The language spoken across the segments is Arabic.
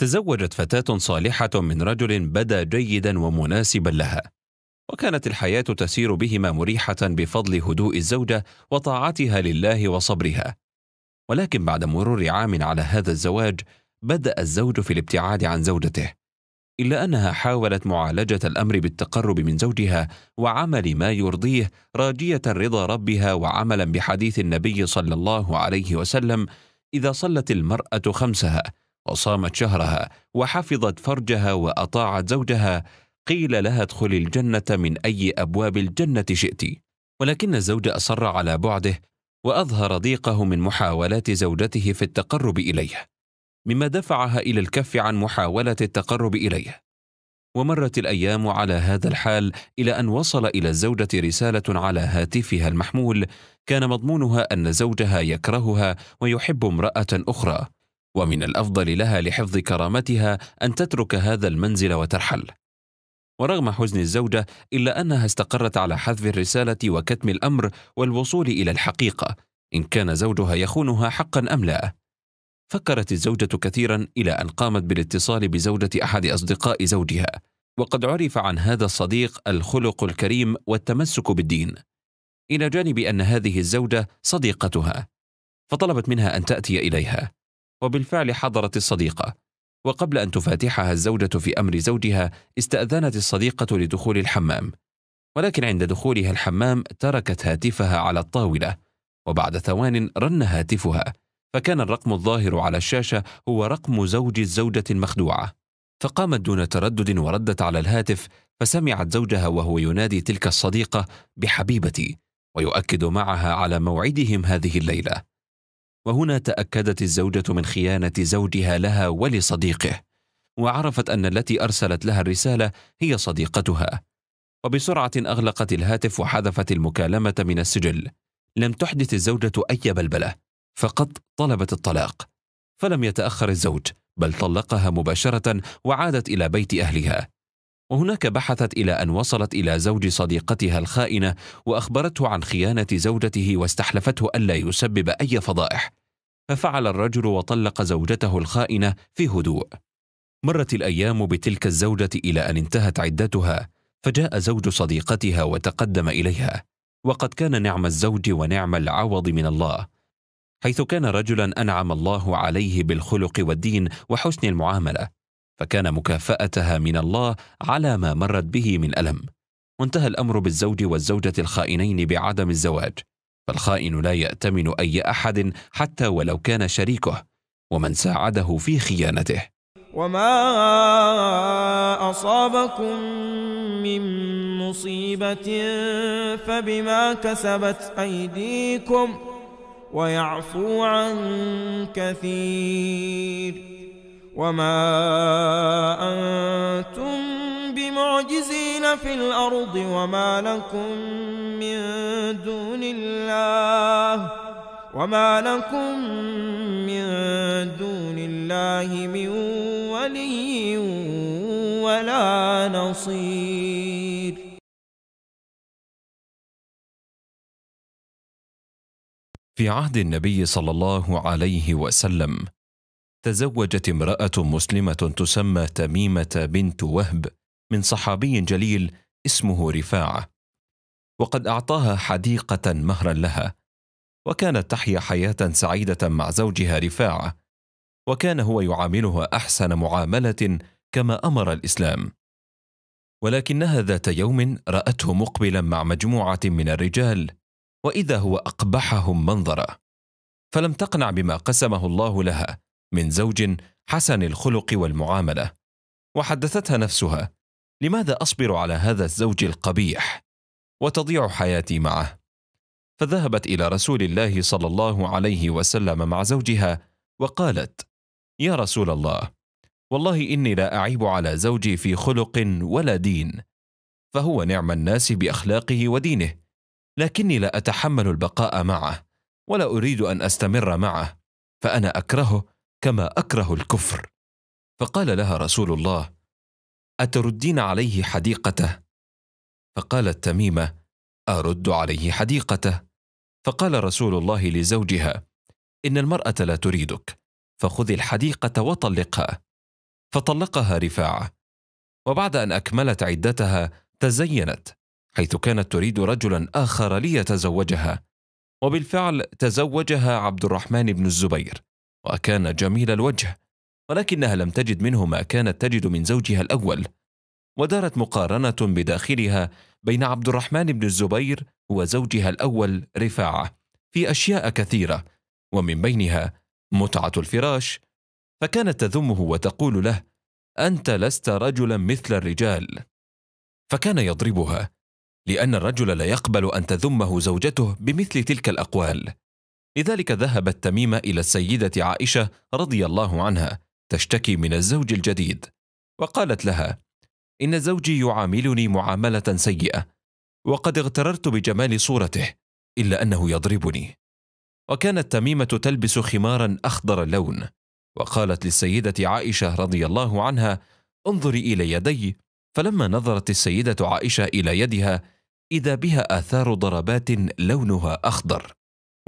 تزوجت فتاة صالحة من رجل بدا جيدا ومناسبا لها، وكانت الحياة تسير بهما مريحة بفضل هدوء الزوجة وطاعتها لله وصبرها. ولكن بعد مرور عام على هذا الزواج، بدأ الزوج في الابتعاد عن زوجته، إلا أنها حاولت معالجة الأمر بالتقرب من زوجها وعمل ما يرضيه راجية رضا ربها وعملا بحديث النبي صلى الله عليه وسلم: إذا صلت المرأة خمسها وصامت شهرها وحفظت فرجها واطاعت زوجها قيل لها ادخلي الجنه من اي ابواب الجنه شئت ولكن الزوج اصر على بعده واظهر ضيقه من محاولات زوجته في التقرب اليه مما دفعها الى الكف عن محاوله التقرب اليه ومرت الايام على هذا الحال الى ان وصل الى الزوجه رساله على هاتفها المحمول كان مضمونها ان زوجها يكرهها ويحب امراه اخرى ومن الافضل لها لحفظ كرامتها ان تترك هذا المنزل وترحل ورغم حزن الزوجه الا انها استقرت على حذف الرساله وكتم الامر والوصول الى الحقيقه ان كان زوجها يخونها حقا ام لا فكرت الزوجه كثيرا الى ان قامت بالاتصال بزوجه احد اصدقاء زوجها وقد عرف عن هذا الصديق الخلق الكريم والتمسك بالدين الى جانب ان هذه الزوجه صديقتها فطلبت منها ان تاتي اليها وبالفعل حضرت الصديقة وقبل أن تفاتحها الزوجة في أمر زوجها استأذنت الصديقة لدخول الحمام ولكن عند دخولها الحمام تركت هاتفها على الطاولة وبعد ثوان رن هاتفها فكان الرقم الظاهر على الشاشة هو رقم زوج الزوجة المخدوعة فقامت دون تردد وردت على الهاتف فسمعت زوجها وهو ينادي تلك الصديقة بحبيبتي ويؤكد معها على موعدهم هذه الليله وهنا تاكدت الزوجه من خيانه زوجها لها ولصديقه وعرفت ان التي ارسلت لها الرساله هي صديقتها وبسرعه اغلقت الهاتف وحذفت المكالمه من السجل لم تحدث الزوجه اي بلبله فقط طلبت الطلاق فلم يتاخر الزوج بل طلقها مباشره وعادت الى بيت اهلها وهناك بحثت إلى أن وصلت إلى زوج صديقتها الخائنة وأخبرته عن خيانة زوجته واستحلفته ألا يسبب أي فضائح ففعل الرجل وطلق زوجته الخائنة في هدوء مرت الأيام بتلك الزوجة إلى أن انتهت عدتها فجاء زوج صديقتها وتقدم إليها وقد كان نعم الزوج ونعم العوض من الله حيث كان رجلا أنعم الله عليه بالخلق والدين وحسن المعاملة فكان مكافاتها من الله على ما مرت به من الم وانتهى الامر بالزوج والزوجه الخائنين بعدم الزواج فالخائن لا ياتمن اي احد حتى ولو كان شريكه ومن ساعده في خيانته وما اصابكم من مصيبه فبما كسبت ايديكم ويعفو عن كثير وما أنتم بمعجزين في الأرض وما لكم من دون الله وما لكم من دون الله من ولي ولا نصير في عهد النبي صلى الله عليه وسلم تزوجت امرأة مسلمة تسمى تميمة بنت وهب من صحابي جليل اسمه رفاعة، وقد أعطاها حديقة مهرا لها، وكانت تحيا حياة سعيدة مع زوجها رفاعة، وكان هو يعاملها أحسن معاملة كما أمر الإسلام. ولكنها ذات يوم رأته مقبلا مع مجموعة من الرجال، وإذا هو أقبحهم منظرا، فلم تقنع بما قسمه الله لها، من زوج حسن الخلق والمعامله وحدثتها نفسها لماذا اصبر على هذا الزوج القبيح وتضيع حياتي معه فذهبت الى رسول الله صلى الله عليه وسلم مع زوجها وقالت يا رسول الله والله اني لا اعيب على زوجي في خلق ولا دين فهو نعم الناس باخلاقه ودينه لكني لا اتحمل البقاء معه ولا اريد ان استمر معه فانا اكرهه كما اكره الكفر فقال لها رسول الله اتردين عليه حديقته فقالت تميمه ارد عليه حديقته فقال رسول الله لزوجها ان المراه لا تريدك فخذي الحديقه وطلقها فطلقها رفاعه وبعد ان اكملت عدتها تزينت حيث كانت تريد رجلا اخر ليتزوجها وبالفعل تزوجها عبد الرحمن بن الزبير وكان جميل الوجه ولكنها لم تجد منه ما كانت تجد من زوجها الأول ودارت مقارنة بداخلها بين عبد الرحمن بن الزبير وزوجها الأول رفاعة في أشياء كثيرة ومن بينها متعة الفراش فكانت تذمه وتقول له أنت لست رجلا مثل الرجال فكان يضربها لأن الرجل لا يقبل أن تذمه زوجته بمثل تلك الأقوال لذلك ذهبت تميمة إلى السيدة عائشة رضي الله عنها تشتكي من الزوج الجديد وقالت لها إن زوجي يعاملني معاملة سيئة وقد اغتررت بجمال صورته إلا أنه يضربني وكانت تميمة تلبس خمارا أخضر اللون وقالت للسيدة عائشة رضي الله عنها انظري إلى يدي فلما نظرت السيدة عائشة إلى يدها إذا بها آثار ضربات لونها أخضر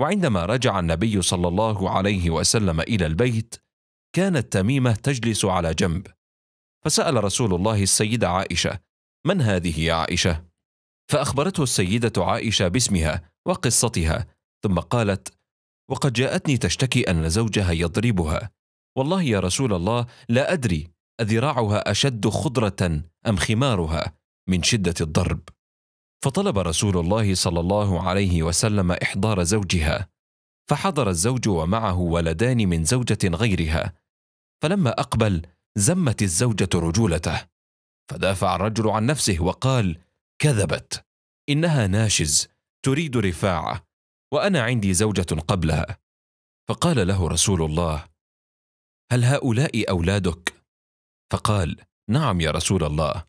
وعندما رجع النبي صلى الله عليه وسلم الى البيت كانت تميمه تجلس على جنب فسال رسول الله السيده عائشه من هذه يا عائشه فاخبرته السيده عائشه باسمها وقصتها ثم قالت وقد جاءتني تشتكي ان زوجها يضربها والله يا رسول الله لا ادري اذراعها اشد خضره ام خمارها من شده الضرب فطلب رسول الله صلى الله عليه وسلم احضار زوجها فحضر الزوج ومعه ولدان من زوجه غيرها فلما اقبل زمت الزوجه رجولته فدافع الرجل عن نفسه وقال كذبت انها ناشز تريد رفاعه وانا عندي زوجه قبلها فقال له رسول الله هل هؤلاء اولادك فقال نعم يا رسول الله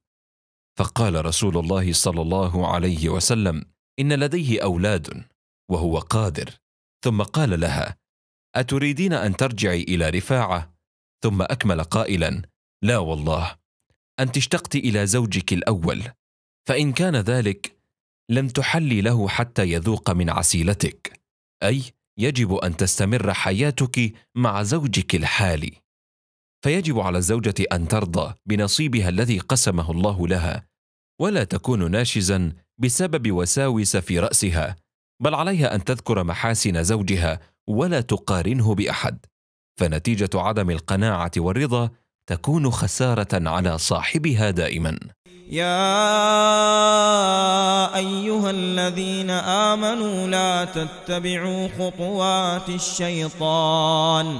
فقال رسول الله صلى الله عليه وسلم ان لديه اولاد وهو قادر ثم قال لها اتريدين ان ترجعي الى رفاعه ثم اكمل قائلا لا والله انت اشتقت الى زوجك الاول فان كان ذلك لم تحلي له حتى يذوق من عسيلتك اي يجب ان تستمر حياتك مع زوجك الحالي فيجب على الزوجه ان ترضى بنصيبها الذي قسمه الله لها ولا تكون ناشزا بسبب وساوس في راسها بل عليها ان تذكر محاسن زوجها ولا تقارنه باحد فنتيجه عدم القناعه والرضا تكون خساره على صاحبها دائما يا ايها الذين امنوا لا تتبعوا خطوات الشيطان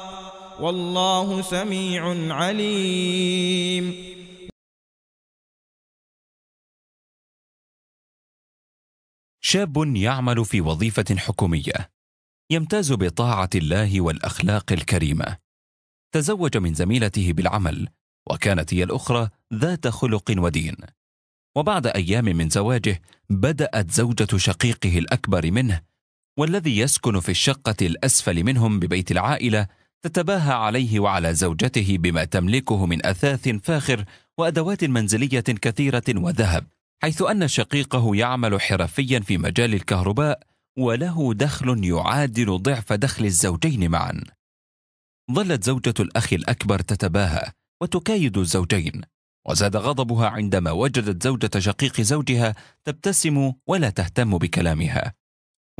والله سميع عليم شاب يعمل في وظيفة حكومية يمتاز بطاعة الله والأخلاق الكريمة تزوج من زميلته بالعمل وكانت هي الأخرى ذات خلق ودين وبعد أيام من زواجه بدأت زوجة شقيقه الأكبر منه والذي يسكن في الشقة الأسفل منهم ببيت العائلة تتباهى عليه وعلى زوجته بما تملكه من اثاث فاخر وادوات منزليه كثيره وذهب حيث ان شقيقه يعمل حرفيا في مجال الكهرباء وله دخل يعادل ضعف دخل الزوجين معا ظلت زوجه الاخ الاكبر تتباهى وتكايد الزوجين وزاد غضبها عندما وجدت زوجه شقيق زوجها تبتسم ولا تهتم بكلامها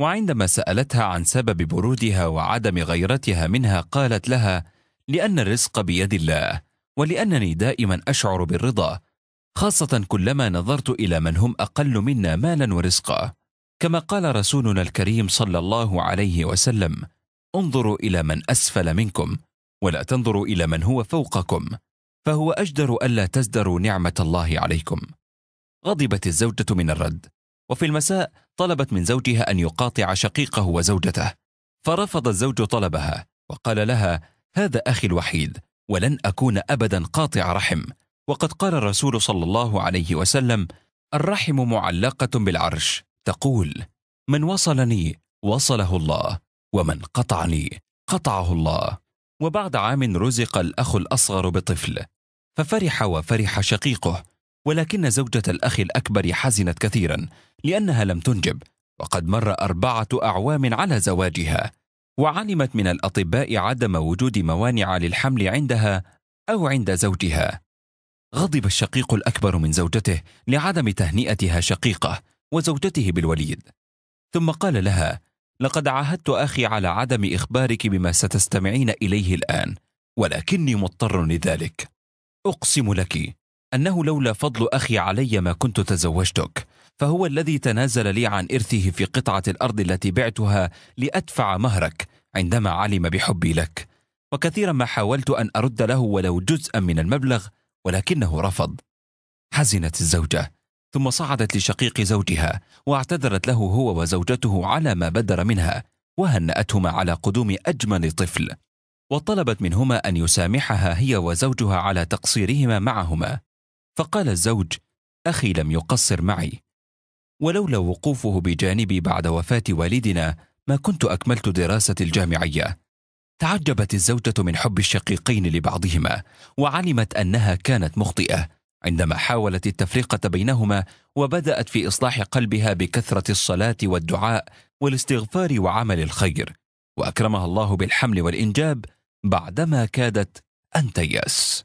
وعندما سالتها عن سبب برودها وعدم غيرتها منها قالت لها لان الرزق بيد الله ولانني دائما اشعر بالرضا خاصه كلما نظرت الى من هم اقل منا مالا ورزقا كما قال رسولنا الكريم صلى الله عليه وسلم انظروا الى من اسفل منكم ولا تنظروا الى من هو فوقكم فهو اجدر الا تزدروا نعمه الله عليكم غضبت الزوجه من الرد وفي المساء طلبت من زوجها أن يقاطع شقيقه وزوجته فرفض الزوج طلبها وقال لها هذا أخي الوحيد ولن أكون أبدا قاطع رحم وقد قال الرسول صلى الله عليه وسلم الرحم معلقة بالعرش تقول من وصلني وصله الله ومن قطعني قطعه الله وبعد عام رزق الأخ الأصغر بطفل ففرح وفرح شقيقه ولكن زوجة الأخ الأكبر حزنت كثيرا لأنها لم تنجب وقد مر أربعة أعوام على زواجها وعلمت من الأطباء عدم وجود موانع للحمل عندها أو عند زوجها غضب الشقيق الأكبر من زوجته لعدم تهنئتها شقيقه وزوجته بالوليد ثم قال لها لقد عاهدت أخي على عدم إخبارك بما ستستمعين إليه الآن ولكني مضطر لذلك أقسم لك أنه لولا فضل أخي علي ما كنت تزوجتك فهو الذي تنازل لي عن إرثه في قطعة الأرض التي بعتها لأدفع مهرك عندما علم بحبي لك وكثيرا ما حاولت أن أرد له ولو جزءا من المبلغ ولكنه رفض حزنت الزوجة ثم صعدت لشقيق زوجها واعتذرت له هو وزوجته على ما بدر منها وهنأتهما على قدوم أجمل طفل وطلبت منهما أن يسامحها هي وزوجها على تقصيرهما معهما فقال الزوج اخي لم يقصر معي ولولا وقوفه بجانبي بعد وفاه والدنا ما كنت اكملت دراستي الجامعيه تعجبت الزوجه من حب الشقيقين لبعضهما وعلمت انها كانت مخطئه عندما حاولت التفرقه بينهما وبدات في اصلاح قلبها بكثره الصلاه والدعاء والاستغفار وعمل الخير واكرمها الله بالحمل والانجاب بعدما كادت ان تياس